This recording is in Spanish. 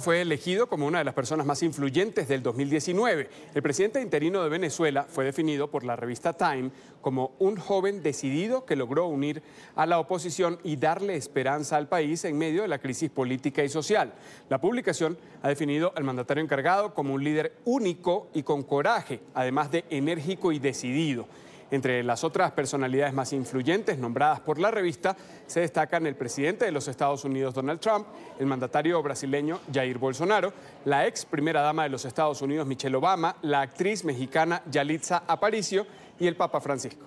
fue elegido como una de las personas más influyentes del 2019. El presidente interino de Venezuela fue definido por la revista Time como un joven decidido que logró unir a la oposición y darle esperanza al país en medio de la crisis política y social. La publicación ha definido al mandatario encargado como un líder único y con coraje, además de enérgico y decidido. Entre las otras personalidades más influyentes nombradas por la revista se destacan el presidente de los Estados Unidos Donald Trump, el mandatario brasileño Jair Bolsonaro, la ex primera dama de los Estados Unidos Michelle Obama, la actriz mexicana Yalitza Aparicio y el Papa Francisco.